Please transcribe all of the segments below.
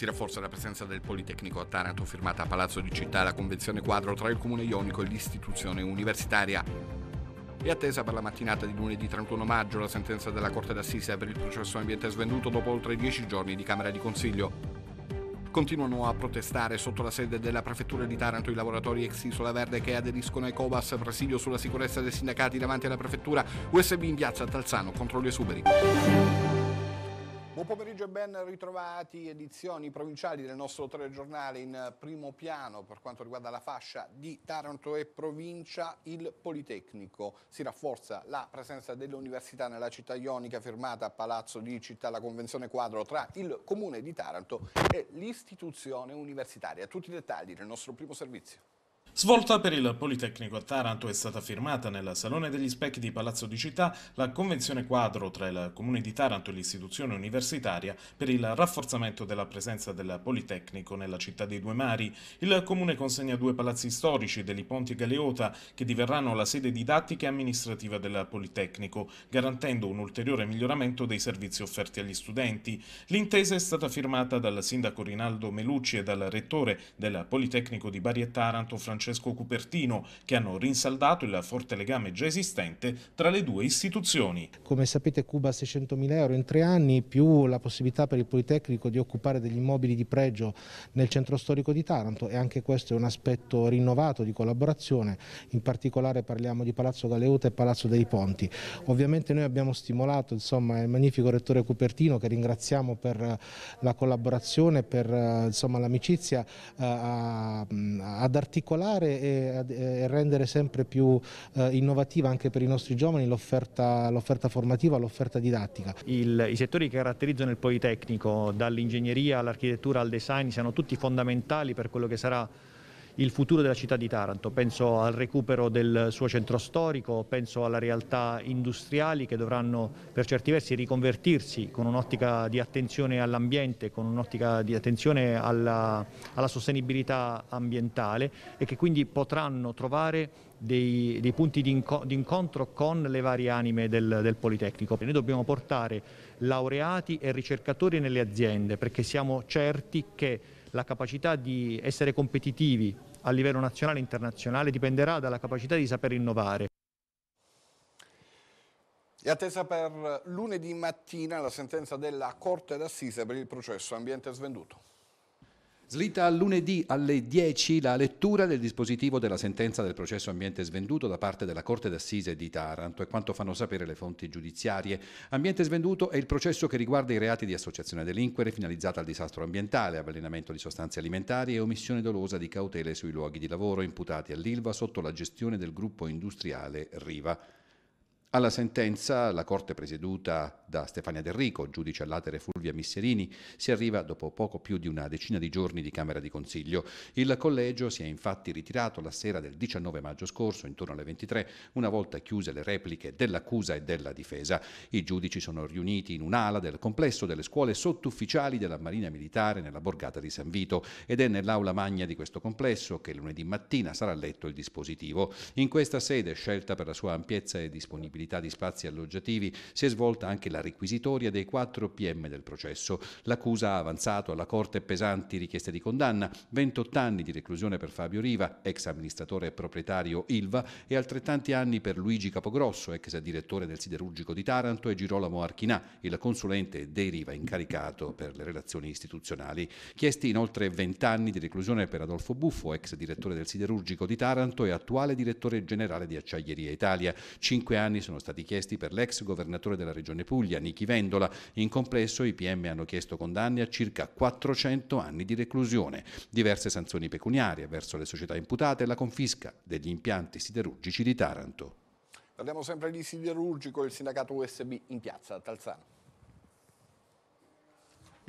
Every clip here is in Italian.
Si rafforza la presenza del Politecnico a Taranto, firmata a Palazzo di Città la convenzione quadro tra il Comune Ionico e l'istituzione universitaria. È attesa per la mattinata di lunedì 31 maggio la sentenza della Corte d'Assise per il processo ambiente svenduto dopo oltre dieci giorni di Camera di Consiglio. Continuano a protestare sotto la sede della Prefettura di Taranto i lavoratori ex Isola Verde che aderiscono ai Cobas, presidio sulla sicurezza dei sindacati davanti alla Prefettura, USB in piazza Talzano contro gli esuberi. Buon pomeriggio e ben ritrovati, edizioni provinciali del nostro telegiornale in primo piano per quanto riguarda la fascia di Taranto e provincia, il Politecnico. Si rafforza la presenza dell'università nella città ionica firmata a Palazzo di Città la convenzione quadro tra il comune di Taranto e l'istituzione universitaria. Tutti i dettagli nel nostro primo servizio. Svolta per il Politecnico a Taranto è stata firmata nel Salone degli Specchi di Palazzo di Città la convenzione quadro tra il Comune di Taranto e l'istituzione universitaria per il rafforzamento della presenza del Politecnico nella città dei due mari. Il Comune consegna due palazzi storici degli Ponti e Galeota che diverranno la sede didattica e amministrativa del Politecnico, garantendo un ulteriore miglioramento dei servizi offerti agli studenti. L'intesa è stata firmata dal sindaco Rinaldo Melucci e dal rettore del Politecnico di Bari e Taranto, Francesco Francesco Cupertino, che hanno rinsaldato il forte legame già esistente tra le due istituzioni. Come sapete Cuba ha 600.000 euro in tre anni, più la possibilità per il Politecnico di occupare degli immobili di pregio nel centro storico di Taranto e anche questo è un aspetto rinnovato di collaborazione, in particolare parliamo di Palazzo Galeuta e Palazzo dei Ponti. Ovviamente noi abbiamo stimolato insomma, il magnifico rettore Cupertino che ringraziamo per eh, la collaborazione, per eh, l'amicizia eh, ad articolare migliorare e, e rendere sempre più eh, innovativa anche per i nostri giovani l'offerta formativa, l'offerta didattica. Il, I settori che caratterizzano il Politecnico, dall'ingegneria all'architettura al design, siano tutti fondamentali per quello che sarà il futuro della città di Taranto, penso al recupero del suo centro storico, penso alle realtà industriali che dovranno per certi versi riconvertirsi con un'ottica di attenzione all'ambiente, con un'ottica di attenzione alla, alla sostenibilità ambientale e che quindi potranno trovare dei, dei, punti di, inco di, incontro con le varie anime del, del, Politecnico. Noi dobbiamo portare laureati e ricercatori nelle aziende perché siamo certi che la capacità di essere competitivi a livello nazionale e internazionale dipenderà dalla capacità di saper innovare. È attesa per lunedì mattina la sentenza della Corte d'Assise per il processo ambiente svenduto. Slitta a lunedì alle 10 la lettura del dispositivo della sentenza del processo ambiente svenduto da parte della Corte d'Assise di Taranto e quanto fanno sapere le fonti giudiziarie. Ambiente svenduto è il processo che riguarda i reati di associazione delinquere finalizzata al disastro ambientale, avvelenamento di sostanze alimentari e omissione dolosa di cautele sui luoghi di lavoro imputati all'ILVA sotto la gestione del gruppo industriale Riva. Alla sentenza, la Corte presieduta da Stefania Del Rico, giudice all'atere Fulvia Misserini, si arriva dopo poco più di una decina di giorni di Camera di Consiglio. Il collegio si è infatti ritirato la sera del 19 maggio scorso, intorno alle 23, una volta chiuse le repliche dell'accusa e della difesa. I giudici sono riuniti in un'ala del complesso delle scuole sottufficiali della Marina Militare nella borgata di San Vito ed è nell'aula magna di questo complesso che lunedì mattina sarà letto il dispositivo. In questa sede, scelta per la sua ampiezza e disponibilità, disponibilità di spazi alloggiativi, si è svolta anche la requisitoria dei quattro PM del processo. L'accusa ha avanzato alla Corte pesanti richieste di condanna, 28 anni di reclusione per Fabio Riva, ex amministratore e proprietario Ilva, e altrettanti anni per Luigi Capogrosso, ex direttore del siderurgico di Taranto, e Girolamo Archinà, il consulente dei Riva incaricato per le relazioni istituzionali. Chiesti inoltre 20 anni di reclusione per Adolfo Buffo, ex direttore del siderurgico di Taranto e attuale direttore generale di Acciaieria Italia. Cinque anni sono sono stati chiesti per l'ex governatore della regione Puglia, Nichi Vendola. In complesso i PM hanno chiesto condanne a circa 400 anni di reclusione, diverse sanzioni pecuniarie verso le società imputate e la confisca degli impianti siderurgici di Taranto. Parliamo sempre di siderurgico, il sindacato USB in piazza Talzano.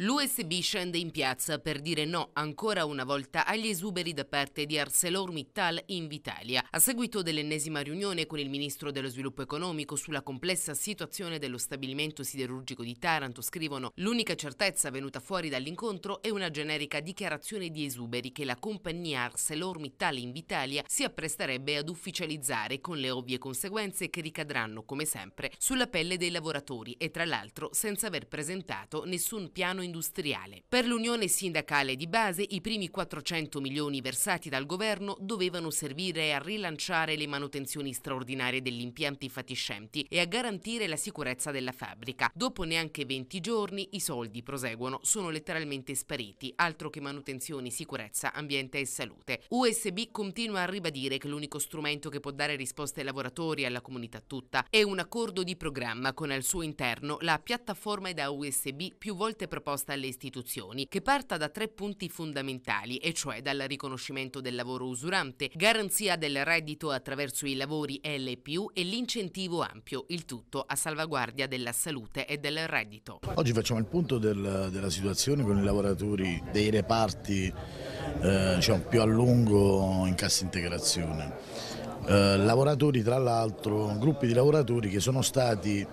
L'USB scende in piazza per dire no ancora una volta agli esuberi da parte di ArcelorMittal in Vitalia, a seguito dell'ennesima riunione con il ministro dello sviluppo economico sulla complessa situazione dello stabilimento siderurgico di Taranto, scrivono l'unica certezza venuta fuori dall'incontro è una generica dichiarazione di esuberi che la compagnia ArcelorMittal in Vitalia si appresterebbe ad ufficializzare con le ovvie conseguenze che ricadranno come sempre sulla pelle dei lavoratori e tra l'altro senza aver presentato nessun piano in industriale. Per l'Unione Sindacale di Base i primi 400 milioni versati dal governo dovevano servire a rilanciare le manutenzioni straordinarie degli impianti fatiscenti e a garantire la sicurezza della fabbrica. Dopo neanche 20 giorni i soldi, proseguono, sono letteralmente spariti, altro che manutenzioni, sicurezza, ambiente e salute. USB continua a ribadire che l'unico strumento che può dare risposte ai lavoratori e alla comunità tutta è un accordo di programma con al suo interno la piattaforma da USB più volte proposta proposta alle istituzioni, che parta da tre punti fondamentali, e cioè dal riconoscimento del lavoro usurante, garanzia del reddito attraverso i lavori LPU e l'incentivo ampio, il tutto a salvaguardia della salute e del reddito. Oggi facciamo il punto del, della situazione con i lavoratori dei reparti eh, diciamo, più a lungo in cassa integrazione. Eh, lavoratori tra l'altro, gruppi di lavoratori che sono stati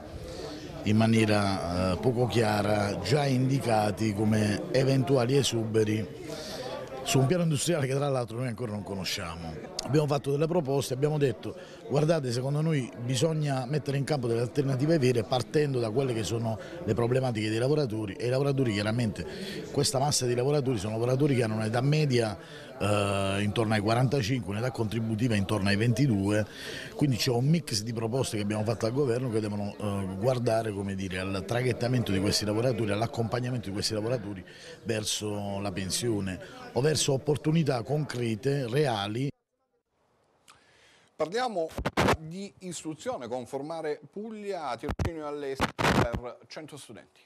in maniera eh, poco chiara già indicati come eventuali esuberi su un piano industriale che tra l'altro noi ancora non conosciamo. Abbiamo fatto delle proposte, abbiamo detto Guardate, secondo noi bisogna mettere in campo delle alternative vere partendo da quelle che sono le problematiche dei lavoratori e i lavoratori chiaramente, questa massa di lavoratori sono lavoratori che hanno un'età media eh, intorno ai 45, un'età contributiva intorno ai 22, quindi c'è un mix di proposte che abbiamo fatto al governo che devono eh, guardare dire, al traghettamento di questi lavoratori, all'accompagnamento di questi lavoratori verso la pensione o verso opportunità concrete, reali. Parliamo di istruzione con Formare Puglia, a tirocinio all'estero per 100 studenti.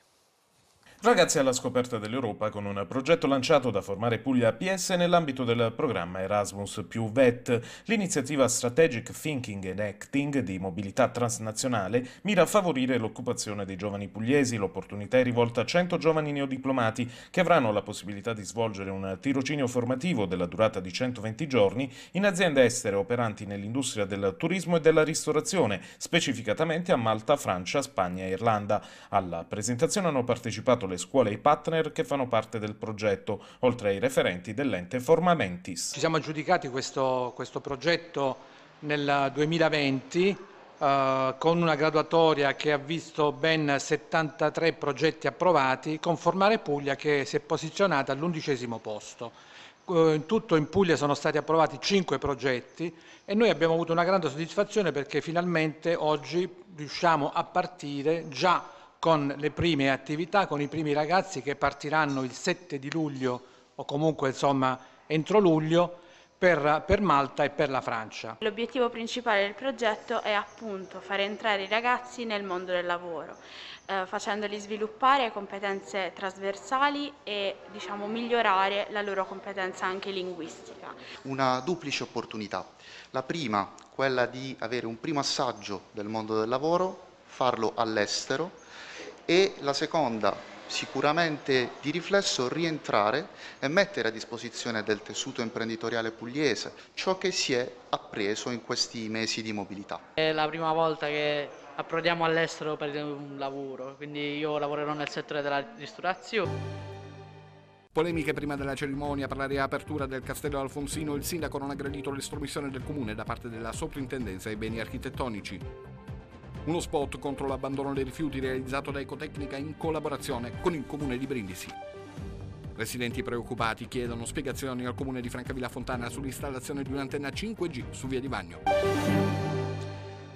Ragazzi alla scoperta dell'Europa con un progetto lanciato da Formare Puglia APS nell'ambito del programma Erasmus più VET. L'iniziativa Strategic Thinking and Acting di mobilità transnazionale mira a favorire l'occupazione dei giovani pugliesi. L'opportunità è rivolta a 100 giovani neodiplomati che avranno la possibilità di svolgere un tirocinio formativo della durata di 120 giorni in aziende estere operanti nell'industria del turismo e della ristorazione, specificatamente a Malta, Francia, Spagna e Irlanda. Alla presentazione hanno partecipato le scuole e i partner che fanno parte del progetto, oltre ai referenti dell'ente Formamentis. Ci siamo aggiudicati questo, questo progetto nel 2020 eh, con una graduatoria che ha visto ben 73 progetti approvati, con Formare Puglia che si è posizionata all'undicesimo posto. Eh, in tutto in Puglia sono stati approvati cinque progetti e noi abbiamo avuto una grande soddisfazione perché finalmente oggi riusciamo a partire già con le prime attività, con i primi ragazzi che partiranno il 7 di luglio o comunque insomma entro luglio per, per, Malta e per la Francia. L'obiettivo principale del progetto è appunto fare entrare i ragazzi nel mondo del lavoro, eh, facendoli sviluppare competenze trasversali e diciamo, migliorare la loro competenza anche linguistica. Una duplice opportunità. La prima, quella di avere un primo assaggio del mondo del lavoro, farlo all'estero, e la seconda sicuramente di riflesso rientrare e mettere a disposizione del tessuto imprenditoriale pugliese ciò che si è appreso in questi mesi di mobilità. È la prima volta che approdiamo all'estero per un lavoro, quindi io lavorerò nel settore della ristorazione. Polemiche prima della cerimonia per la riapertura del Castello Alfonsino, il sindaco non ha gradito l'estromissione del comune da parte della soprintendenza ai beni architettonici. Uno spot contro l'abbandono dei rifiuti realizzato da Ecotecnica in collaborazione con il comune di Brindisi. Residenti preoccupati chiedono spiegazioni al comune di Francavilla Fontana sull'installazione di un'antenna 5G su via di Bagno.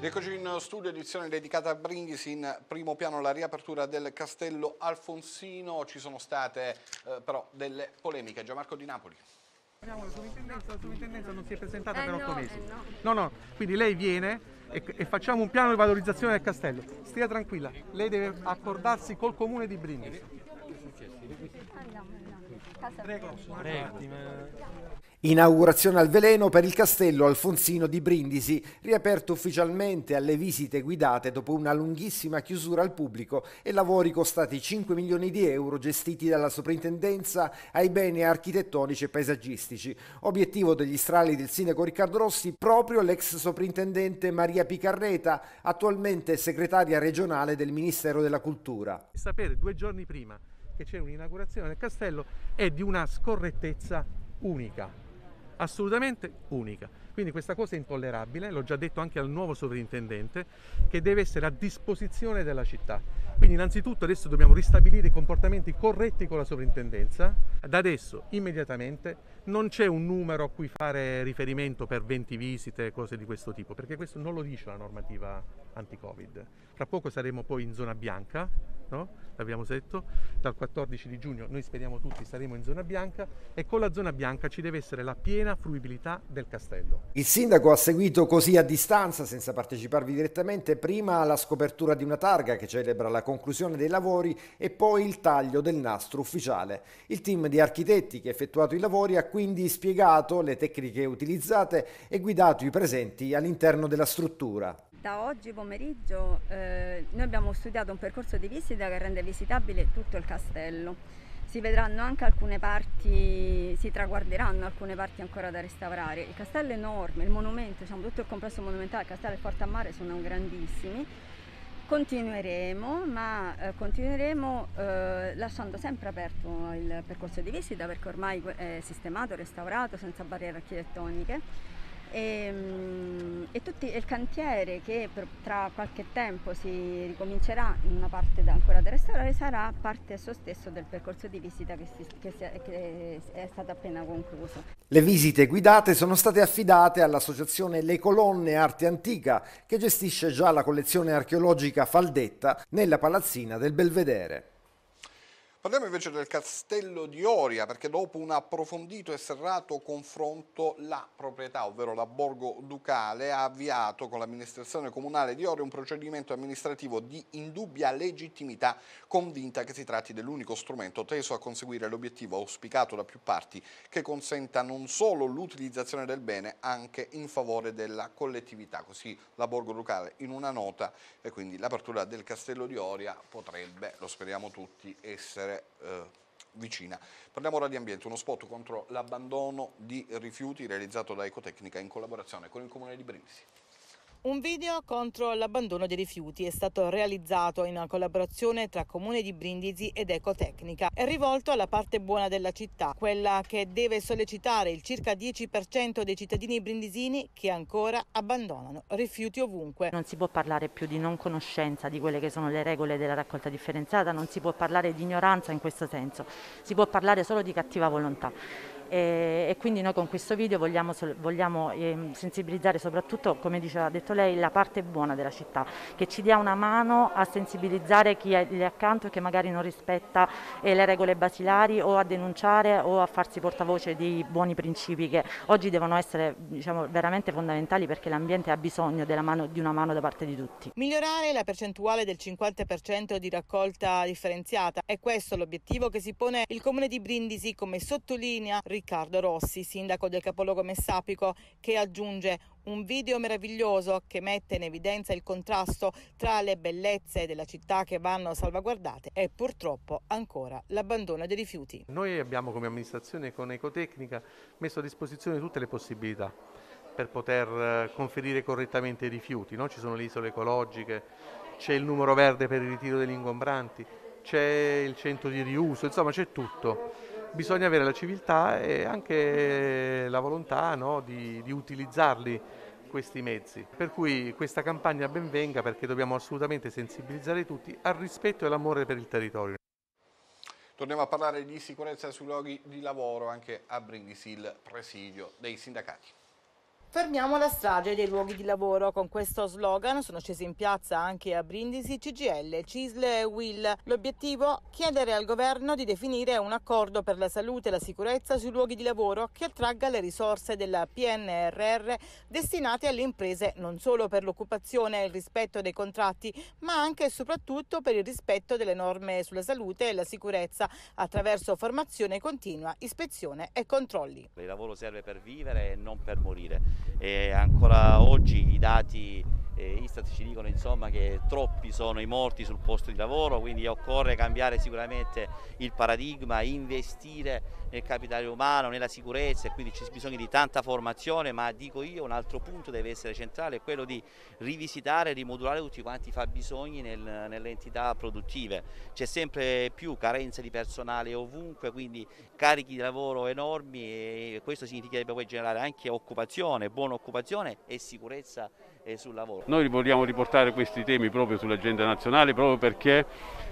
Eccoci in studio, edizione dedicata a Brindisi, in primo piano la riapertura del castello Alfonsino, ci sono state eh, però delle polemiche. Gianmarco Di Napoli. La sovrintendenza, la sovrintendenza non si è presentata eh per otto no, mesi. Eh no. no, no, quindi lei viene, e, e, facciamo un piano di valorizzazione del castello. Stia tranquilla, lei deve accordarsi col comune di Brindisi. Prego, prego. Inaugurazione al veleno per il castello Alfonsino di Brindisi, riaperto ufficialmente alle visite guidate dopo una lunghissima chiusura al pubblico e lavori costati 5 milioni di euro gestiti dalla soprintendenza ai beni architettonici e paesaggistici, obiettivo degli strali del sindaco Riccardo Rossi, proprio l'ex soprintendente Maria Picarreta, attualmente segretaria regionale del Ministero della Cultura. Sapere due giorni prima che c'è un'inaugurazione del castello è di una scorrettezza unica assolutamente unica. Quindi questa cosa è intollerabile, l'ho già detto anche al nuovo sovrintendente, che deve essere a disposizione della città. Quindi innanzitutto adesso dobbiamo ristabilire i comportamenti corretti con la sovrintendenza. Da adesso, immediatamente, non c'è un numero a cui fare riferimento per 20 visite, cose di questo tipo, perché questo non lo dice la normativa anti-Covid. Tra poco saremo poi in zona bianca, no? l'abbiamo detto, dal 14 di giugno noi speriamo tutti saremo in zona bianca e con la zona bianca ci deve essere la piena fruibilità del castello. Il sindaco ha seguito così a distanza, senza parteciparvi direttamente, prima la scopertura di una targa che celebra la conclusione dei lavori e poi il taglio del nastro ufficiale. Il team di architetti che ha effettuato i lavori ha quindi spiegato le tecniche utilizzate e guidato i presenti all'interno della struttura da oggi pomeriggio eh, noi abbiamo studiato un percorso di visita che rende visitabile tutto il castello. Si vedranno anche alcune parti, si traguarderanno alcune parti ancora da restaurare. Il castello è enorme, il monumento, diciamo, tutto il complesso monumentale, il castello e il Forte a Mare sono grandissimi. Continueremo, ma eh, continueremo eh, lasciando sempre aperto il percorso di visita perché ormai eh, è sistemato, restaurato, senza barriere architettoniche e, ehm, e, tutti, il cantiere che per, tra qualche tempo si ricomincerà in una parte da, ancora da restaurare sarà parte a stesso del percorso di visita che, si, che, si, che è stato appena concluso. Le visite guidate sono state affidate all'associazione Le Colonne Arte Antica che gestisce già la collezione archeologica Faldetta nella palazzina del Belvedere. Parliamo invece del castello di Oria perché dopo un approfondito e serrato confronto la proprietà, ovvero la Borgo Ducale, ha avviato con l'amministrazione comunale di Oria un procedimento amministrativo di indubbia legittimità convinta che si tratti dell'unico strumento teso a conseguire l'obiettivo auspicato da più parti che consenta non solo l'utilizzazione del bene anche in favore della collettività. Così la Borgo Ducale in una nota e quindi l'apertura del castello di Oria potrebbe, lo speriamo tutti, essere eh, vicina. Parliamo ora di ambiente, uno spot contro l'abbandono di rifiuti realizzato da Ecotecnica in collaborazione con il Comune di Brindisi. Un video contro l'abbandono dei rifiuti è stato realizzato in una collaborazione tra Comune di Brindisi ed Ecotecnica. È rivolto alla parte buona della città, quella che deve sollecitare il circa 10% dei cittadini brindisini che ancora abbandonano rifiuti ovunque. Non si può parlare più di non conoscenza di quelle che sono le regole della raccolta differenziata, non si può parlare di ignoranza in questo senso, si può parlare solo di cattiva volontà e, e quindi noi con questo video vogliamo, vogliamo eh, sensibilizzare soprattutto, come diceva detto lei, la parte buona della città, che ci dia una mano a sensibilizzare chi è lì accanto e che magari non rispetta eh, le regole basilari o a denunciare o a farsi portavoce di buoni principi che oggi devono essere diciamo, veramente fondamentali perché l'ambiente ha bisogno mano, di una mano da parte di tutti. Migliorare la percentuale del 50% di raccolta differenziata è questo l'obiettivo che si pone il Comune di Brindisi come sottolinea Riccardo Rossi, sindaco del capoluogo messapico, che aggiunge un video meraviglioso che mette in evidenza il contrasto tra le bellezze della città che vanno salvaguardate e purtroppo ancora l'abbandono dei rifiuti. Noi abbiamo come amministrazione con Ecotecnica messo a disposizione tutte le possibilità per poter eh, conferire correttamente i rifiuti, no? ci sono le isole ecologiche, c'è il numero verde per il ritiro degli ingombranti, c'è il centro di riuso, insomma c'è tutto bisogna avere la civiltà e anche la volontà no, di, di utilizzarli questi mezzi. Per cui questa campagna benvenga perché dobbiamo assolutamente sensibilizzare tutti al rispetto e all'amore per il territorio. Torniamo a parlare di sicurezza sui luoghi di lavoro anche a Brindisi, il presidio dei sindacati. Fermiamo la strage dei luoghi di lavoro. Con questo slogan sono scesi in piazza anche a Brindisi CGL, CISL e WIL. L'obiettivo? Chiedere al governo di definire un accordo per la salute e la sicurezza sui luoghi di lavoro che attragga le risorse della PNRR destinate alle imprese non solo per l'occupazione e il rispetto dei contratti, ma anche e soprattutto per il rispetto delle norme sulla salute e la sicurezza attraverso formazione continua, ispezione e controlli. Il lavoro serve per vivere e non per morire e ancora oggi i dati eh, Istat ci dicono insomma, che troppi sono i morti sul posto di lavoro, quindi occorre cambiare sicuramente il paradigma, investire nel capitale umano, nella sicurezza e quindi c'è bisogno di tanta formazione, ma dico io un altro punto deve essere centrale, è quello di rivisitare, e rimodulare tutti quanti i fabbisogni nel, nelle entità produttive. C'è sempre più carenza di personale ovunque, quindi carichi di lavoro enormi e questo significherebbe poi generare anche occupazione buona occupazione e sicurezza eh, sul lavoro. Noi vogliamo riportare questi temi proprio sull'agenda nazionale proprio perché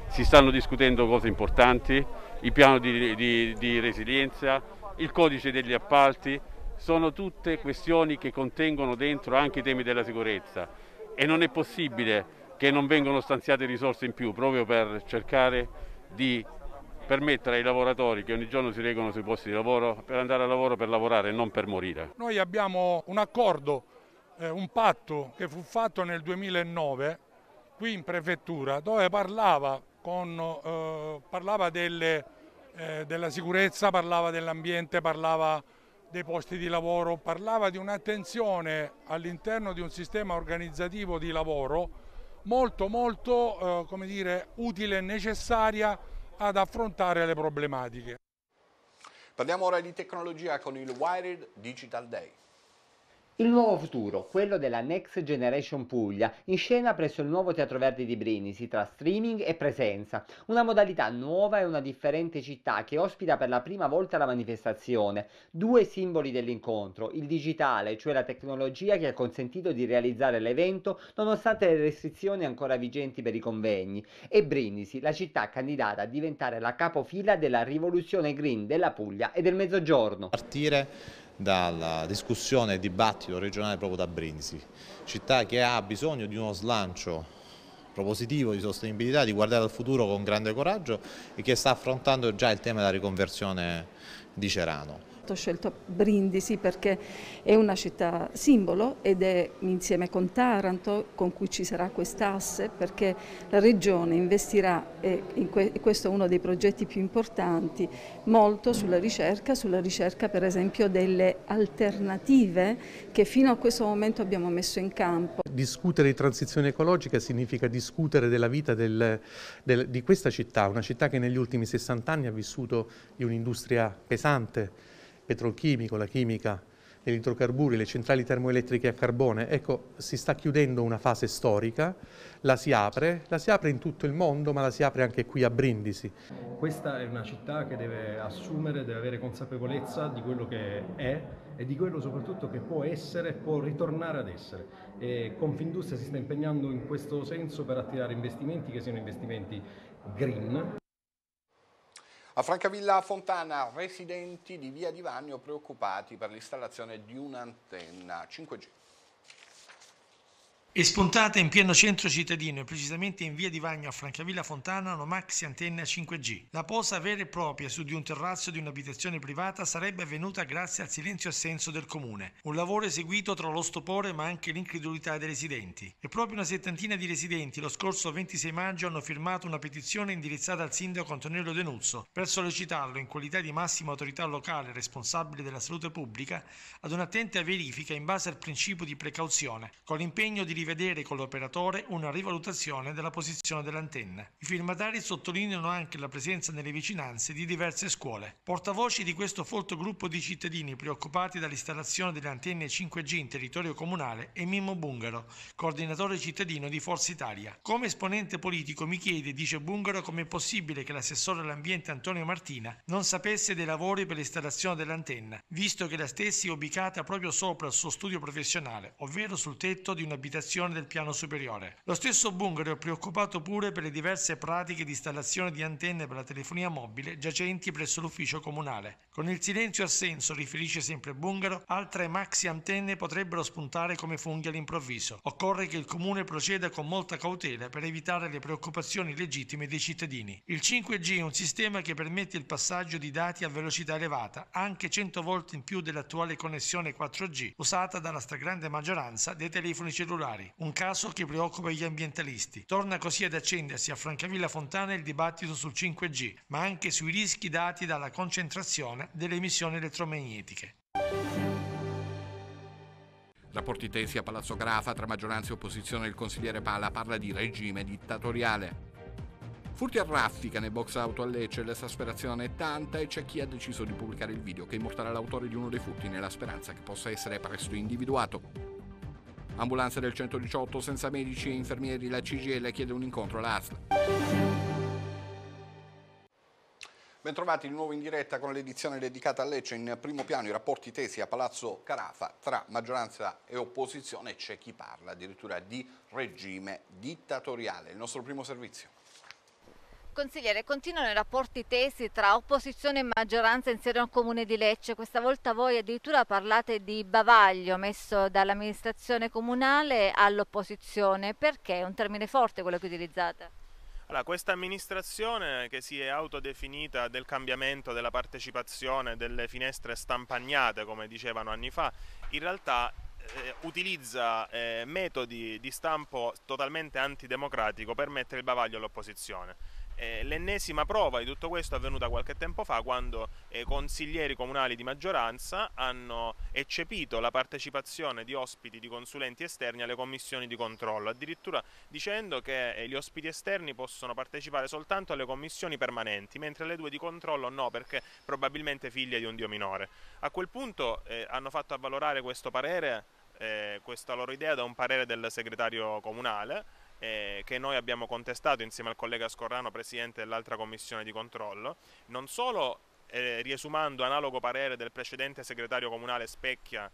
si stanno discutendo cose importanti, il piano di, di, di resilienza, il codice degli appalti, sono tutte questioni che contengono dentro anche i temi della sicurezza e non è possibile che non vengano stanziate risorse in più proprio per cercare di permettere ai lavoratori che ogni giorno si reggono sui posti di lavoro per andare al lavoro, per lavorare e non per morire. Noi abbiamo un accordo, eh, un patto che fu fatto nel 2009 qui in prefettura dove parlava, con, eh, parlava delle, eh, della sicurezza, parlava dell'ambiente, parlava dei posti di lavoro, parlava di un'attenzione all'interno di un sistema organizzativo di lavoro molto molto eh, dire, utile e necessaria ad affrontare le problematiche. Parliamo ora di tecnologia con il Wired Digital Day. Il nuovo futuro, quello della Next Generation Puglia, in scena presso il nuovo Teatro Verdi di Brindisi tra streaming e presenza, una modalità nuova e una differente città che ospita per la prima volta la manifestazione. Due simboli dell'incontro, il digitale, cioè la tecnologia che ha consentito di realizzare l'evento nonostante le restrizioni ancora vigenti per i convegni, e Brindisi, la città candidata a diventare la capofila della rivoluzione green della Puglia e del Mezzogiorno. Partire dalla discussione e dibattito regionale proprio da Brindisi, città che ha bisogno di uno slancio propositivo di sostenibilità, di guardare al futuro con grande coraggio e che sta affrontando già il tema della riconversione di Cerano ho scelto Brindisi perché è una città simbolo ed è insieme con Taranto con cui ci sarà quest'asse perché la regione investirà, e questo è uno dei progetti più importanti, molto sulla ricerca, sulla ricerca per esempio delle alternative che fino a questo momento abbiamo messo in campo. Discutere di transizione ecologica significa discutere della vita del, del, di questa città, una città che negli ultimi 60 anni ha vissuto di un'industria pesante, petrolchimico, la chimica, gli idrocarburi, le centrali termoelettriche a carbone, ecco si sta chiudendo una fase storica, la si apre, la si apre in tutto il mondo ma la si apre anche qui a Brindisi. Questa è una città che deve assumere, deve avere consapevolezza di quello che è e di quello soprattutto che può essere e può ritornare ad essere. E Confindustria si sta impegnando in questo senso per attirare investimenti che siano investimenti green. A Francavilla Fontana, residenti di Via Divagno preoccupati per l'installazione di un'antenna 5G. E spuntate in pieno centro cittadino e precisamente in via di Vagno a Francavilla Fontana una maxi antenna 5G. La posa vera e propria su di un terrazzo di un'abitazione privata sarebbe avvenuta grazie al silenzio assenso del comune. Un lavoro eseguito tra lo stupore ma anche l'incredulità dei residenti. E proprio una settantina di residenti lo scorso 26 maggio hanno firmato una petizione indirizzata al sindaco Antonello Denuzzo per sollecitarlo in qualità di massima autorità locale responsabile della salute pubblica ad un'attenta verifica in base al principio di precauzione, con l'impegno di vedere con l'operatore una rivalutazione della posizione dell'antenna. I firmatari sottolineano anche la presenza nelle vicinanze di diverse scuole. Portavoci di questo folto gruppo di cittadini preoccupati dall'installazione delle antenne 5G in territorio comunale è Mimmo Bungaro, coordinatore cittadino di Forza Italia. Come esponente politico mi chiede, dice Bungaro, come è possibile che l'assessore all'ambiente Antonio Martina non sapesse dei lavori per l'installazione dell'antenna, visto che la stessa è ubicata proprio sopra il suo studio professionale, ovvero sul tetto di un'abitazione realizzazione del piano superiore. Lo stesso Bungaro è preoccupato pure per le diverse pratiche di installazione di antenne per la telefonia mobile giacenti presso l'ufficio comunale. Con il silenzio assenso, riferisce sempre Bungaro, altre maxi antenne potrebbero spuntare come funghi all'improvviso. Occorre che il comune proceda con molta cautela per evitare le preoccupazioni legittime dei cittadini. Il 5G è un sistema che permette il passaggio di dati a velocità elevata, anche 100 volte in più dell'attuale connessione 4G usata dalla stragrande maggioranza dei telefoni cellulari nucleari, un caso che preoccupa gli ambientalisti. Torna così ad accendersi a Francavilla Fontana il dibattito sul 5G, ma anche sui rischi dati dalla concentrazione delle emissioni elettromagnetiche. Rapporti tesi a Palazzo Grafa tra maggioranza e opposizione. Il consigliere Pala parla di regime dittatoriale. Furti a raffica nei box auto a Lecce, l'esasperazione è tanta e c'è chi ha deciso di pubblicare il video che immortalerà l'autore di uno dei furti nella speranza che possa essere presto individuato. Ambulanze del 118 senza medici e infermieri, la CGL chiede un incontro all'ASL. Bentrovati di nuovo in diretta con l'edizione dedicata a Lecce in primo piano i rapporti tesi a Palazzo Carafa tra maggioranza e opposizione c'è chi parla addirittura di regime dittatoriale. Il nostro primo servizio. Consigliere, continuano i rapporti tesi tra opposizione e maggioranza in seno al Comune di Lecce. Questa volta voi addirittura parlate di bavaglio messo dall'amministrazione comunale all'opposizione. Perché? È un termine forte quello che utilizzate. Allora, questa amministrazione che si è autodefinita del cambiamento, della partecipazione, delle finestre stampagnate, come dicevano anni fa, in realtà eh, utilizza eh, metodi di stampo totalmente antidemocratico per mettere il bavaglio all'opposizione. Eh, l'ennesima prova di tutto questo è avvenuta qualche tempo fa quando eh, consiglieri comunali di maggioranza hanno eccepito la partecipazione di ospiti di consulenti esterni alle commissioni di controllo, addirittura dicendo che eh, gli ospiti esterni possono partecipare soltanto alle commissioni permanenti, mentre le due di controllo no, perché probabilmente figlie di un dio minore. A quel punto eh, hanno fatto avvalorare questo parere, eh, questa loro idea da un parere del segretario comunale eh, che noi abbiamo contestato insieme al collega Scorrano, presidente dell'altra commissione di controllo, non solo eh, riesumando analogo parere del precedente segretario comunale Specchia,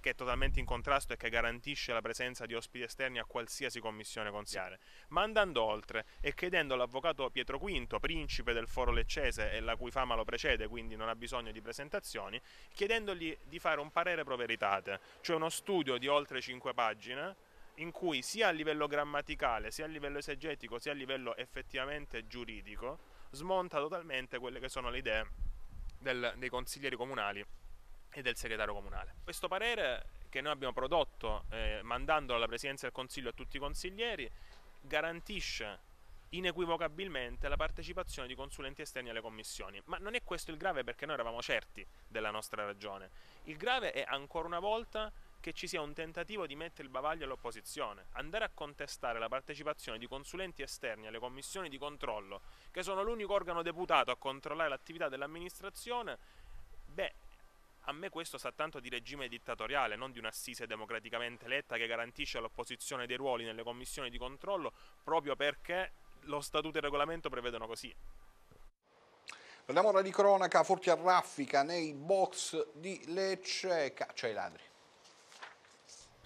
che è totalmente in contrasto e che garantisce la presenza di ospiti esterni a qualsiasi commissione consigliare, ma andando oltre e chiedendo all'avvocato Pietro Quinto, principe del foro leccese e la cui fama lo precede, quindi non ha bisogno di presentazioni, chiedendogli di fare un parere pro veritate, cioè uno studio di oltre 5 pagine in cui sia a livello grammaticale, sia a livello esegetico, sia a livello effettivamente giuridico, smonta totalmente quelle che sono le idee del, dei consiglieri comunali e del segretario comunale. Questo parere che noi abbiamo prodotto eh, mandandolo alla Presidenza del Consiglio a tutti i consiglieri garantisce inequivocabilmente la partecipazione di consulenti esterni alle commissioni. Ma non è questo il grave perché noi eravamo certi della nostra ragione. Il grave è ancora una volta che ci sia un tentativo di mettere il bavaglio all'opposizione, andare a contestare la partecipazione di consulenti esterni alle commissioni di controllo, che sono l'unico organo deputato a controllare l'attività dell'amministrazione, beh, a me questo sa tanto di regime dittatoriale, non di un'assise democraticamente eletta che garantisce all'opposizione dei ruoli nelle commissioni di controllo proprio perché lo statuto e il regolamento prevedono così. Parliamo ora di cronaca, forti a raffica nei box di Lecce, caccia ai ladri.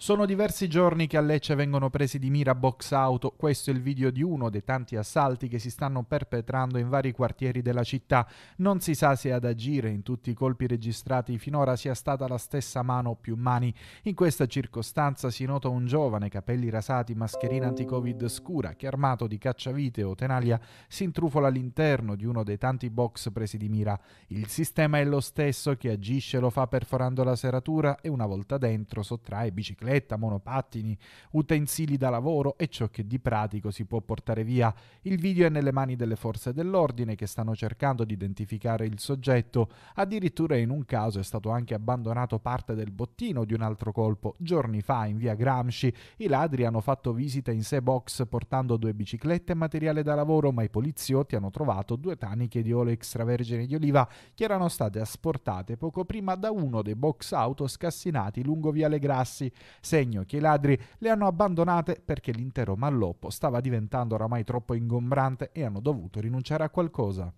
Sono diversi giorni che a Lecce vengono presi di mira box auto, questo è il video di uno dei tanti assalti che si stanno perpetrando in vari quartieri della città. Non si sa se ad agire in tutti i colpi registrati finora sia stata la stessa mano o più mani. In questa circostanza si nota un giovane, capelli rasati, mascherina anti-covid scura, che armato di cacciavite o tenaglia si intrufola all'interno di uno dei tanti box presi di mira. Il sistema è lo stesso, che agisce lo fa perforando la serratura e una volta dentro sottrae biciclette bicicletta, monopattini, utensili da lavoro e ciò che di pratico si può portare via. Il video è nelle mani delle forze dell'ordine che stanno cercando di identificare il soggetto. Addirittura in un caso è stato anche abbandonato parte del bottino di un altro colpo. Giorni fa in via Gramsci i ladri hanno fatto visita in sé box portando due biciclette e materiale da lavoro, ma i poliziotti hanno trovato due taniche di olio extravergine di oliva che erano state asportate poco prima da uno dei box auto scassinati lungo Viale Grassi segno che i ladri le hanno abbandonate perché l'intero malloppo stava diventando oramai troppo ingombrante e hanno dovuto rinunciare a qualcosa.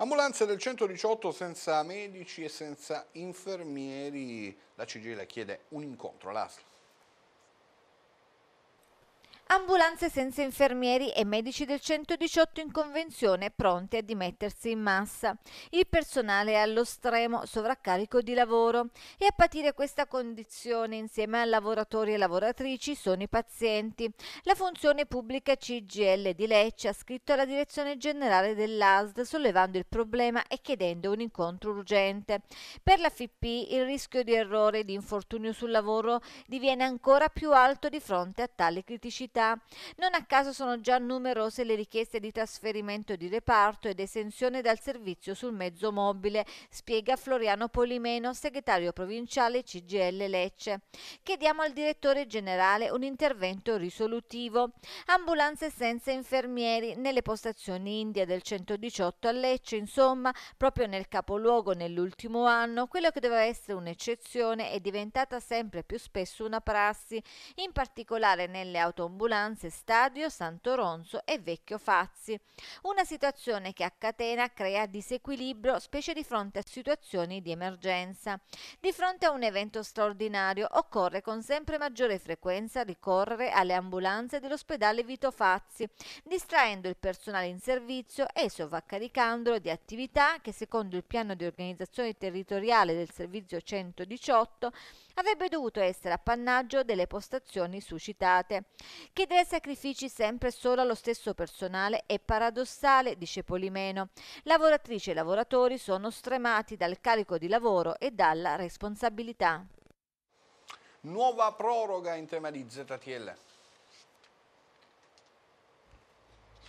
Ambulanze del 118 senza medici e senza infermieri, la Cigela chiede un incontro all'ASL. Ambulanze senza infermieri e medici del 118 in convenzione pronti a dimettersi in massa. Il personale è allo stremo sovraccarico di lavoro e a patire questa condizione insieme a lavoratori e lavoratrici sono i pazienti. La funzione pubblica CGL di Lecce ha scritto alla direzione generale dell'ASD sollevando il problema e chiedendo un incontro urgente. Per la FIP il rischio di errore e di infortunio sul lavoro diviene ancora più alto di fronte a tale criticità attività. Non a caso sono già numerose le richieste di trasferimento di reparto ed esenzione dal servizio sul mezzo mobile, spiega Floriano Polimeno, segretario provinciale CGL Lecce. Chiediamo al direttore generale un intervento risolutivo. Ambulanze senza infermieri nelle postazioni India del 118 a Lecce, insomma, proprio nel capoluogo nell'ultimo anno, quello che doveva essere un'eccezione è diventata sempre più spesso una prassi, in particolare nelle autoambulanze ambulanze Stadio, Santo Ronzo e Vecchio Fazzi. Una situazione che a catena crea disequilibrio, specie di fronte a situazioni di emergenza. Di fronte a un evento straordinario occorre con sempre maggiore frequenza ricorrere alle ambulanze dell'ospedale Vito Fazzi, distraendo il personale in servizio e sovraccaricandolo di attività che secondo il piano di organizzazione territoriale del servizio 118 avrebbe dovuto essere appannaggio delle postazioni suscitate, Chiedere sacrifici sempre solo allo stesso personale è paradossale, dice Polimeno. Lavoratrici e lavoratori sono stremati dal carico di lavoro e dalla responsabilità. Nuova proroga in tema di ZTL.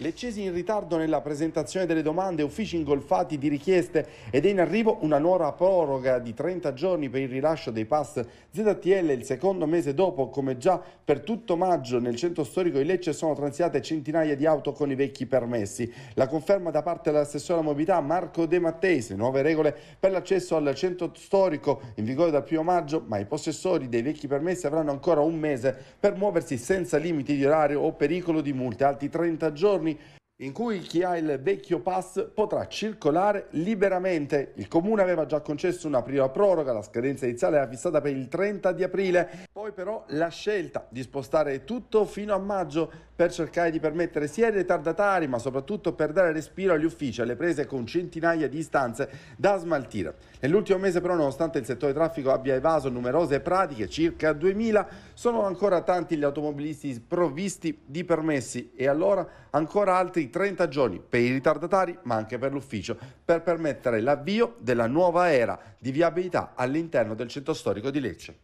Leccesi in ritardo nella presentazione delle domande, uffici ingolfati di richieste ed è in arrivo una nuova proroga di 30 giorni per il rilascio dei pass ZTL il secondo mese dopo, come già per tutto maggio nel centro storico di Lecce sono transiate centinaia di auto con i vecchi permessi. La conferma da parte dell'assessore alla mobilità Marco De Matteis, nuove regole per l'accesso al centro storico in vigore dal 1 maggio, ma i possessori dei vecchi permessi avranno ancora un mese per muoversi senza limiti di orario o pericolo di multe, altri 30 giorni giorni in cui chi ha il vecchio pass potrà circolare liberamente. Il comune aveva già concesso una prima proroga, la scadenza iniziale era fissata per il 30 di aprile, poi però la scelta di spostare tutto fino a maggio per cercare di permettere sia ai ritardatari ma soprattutto per dare respiro agli uffici alle prese con centinaia di istanze da smaltire. Nell'ultimo mese però nonostante il settore traffico abbia evaso numerose pratiche, circa 2000, sono ancora tanti gli automobilisti provvisti di permessi e allora ancora altri 30 giorni per i ritardatari ma anche per l'ufficio per permettere l'avvio della nuova era di viabilità all'interno del centro storico di Lecce.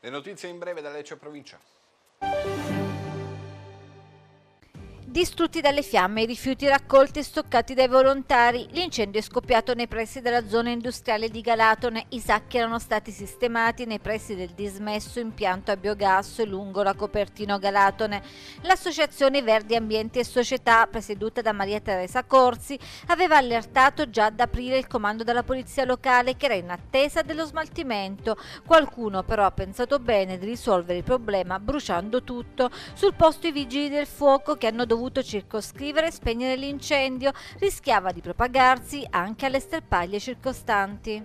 Le notizie in breve da Lecce Provincia. Distrutti dalle fiamme i rifiuti raccolti e stoccati dai volontari, l'incendio è scoppiato nei pressi della zona industriale di Galatone. I sacchi erano stati sistemati nei pressi del dismesso impianto a biogas lungo la copertina Galatone. L'associazione Verdi Ambienti e Società, presieduta da Maria Teresa Corsi, aveva allertato già ad aprile il comando della polizia locale che era in attesa dello smaltimento. Qualcuno però ha pensato bene di risolvere il problema bruciando tutto. Sul posto i vigili del fuoco che hanno dovuto dovuto circoscrivere e spegnere l'incendio, rischiava di propagarsi anche alle sterpaglie circostanti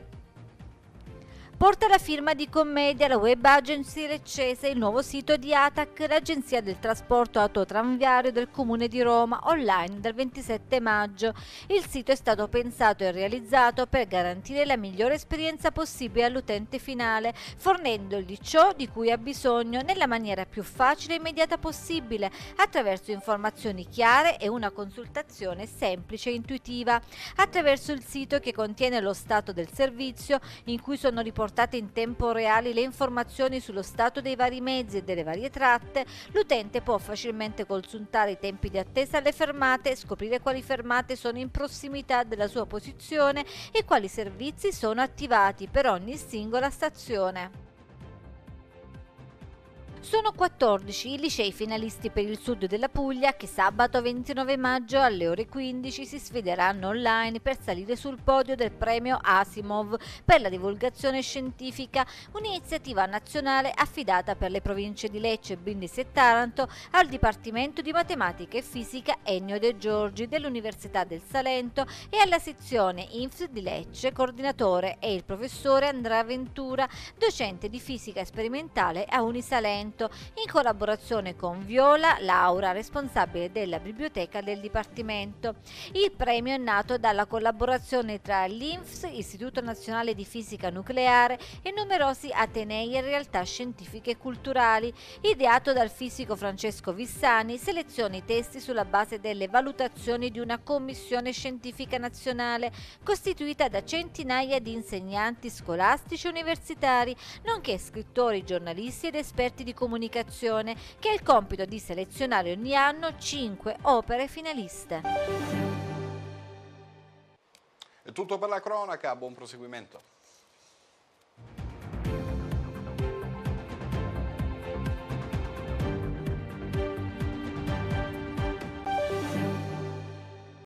porta la firma di Commedia, la web agency leccese, il nuovo sito di ATAC, l'agenzia del trasporto autotranviario del Comune di Roma, online dal 27 maggio. Il sito è stato pensato e realizzato per garantire la migliore esperienza possibile all'utente finale, fornendogli ciò di cui ha bisogno nella maniera più facile e immediata possibile, attraverso informazioni chiare e una consultazione semplice e intuitiva. Attraverso il sito che contiene lo stato del servizio, in cui sono riportati riportate in tempo reale le informazioni sullo stato dei vari mezzi e delle varie tratte, l'utente può facilmente consultare i tempi di attesa alle fermate, scoprire quali fermate sono in prossimità della sua posizione e quali servizi sono attivati per ogni singola stazione. Sono 14 i licei finalisti per il sud della Puglia che sabato 29 maggio alle ore 15 si sfideranno online per salire sul podio del premio Asimov per la divulgazione scientifica, un'iniziativa nazionale affidata per le province di Lecce, Brindisi e Taranto al Dipartimento di Matematica e Fisica Ennio De Giorgi dell'Università del Salento e alla sezione INFS di Lecce, coordinatore è il professore Andrea Ventura, docente di fisica sperimentale a Unisalento Novecento in collaborazione con Viola Laura, responsabile della biblioteca del Dipartimento. Il premio è nato dalla collaborazione tra l'INFS, Istituto Nazionale di Fisica Nucleare e numerosi atenei e realtà scientifiche e culturali, ideato dal fisico Francesco Vissani, seleziona i testi sulla base delle valutazioni di una commissione scientifica nazionale costituita da centinaia di insegnanti scolastici e universitari, nonché scrittori, giornalisti ed esperti di comunicazione, che ha il compito di selezionare ogni anno 5 opere finaliste. È tutto per la cronaca, buon proseguimento.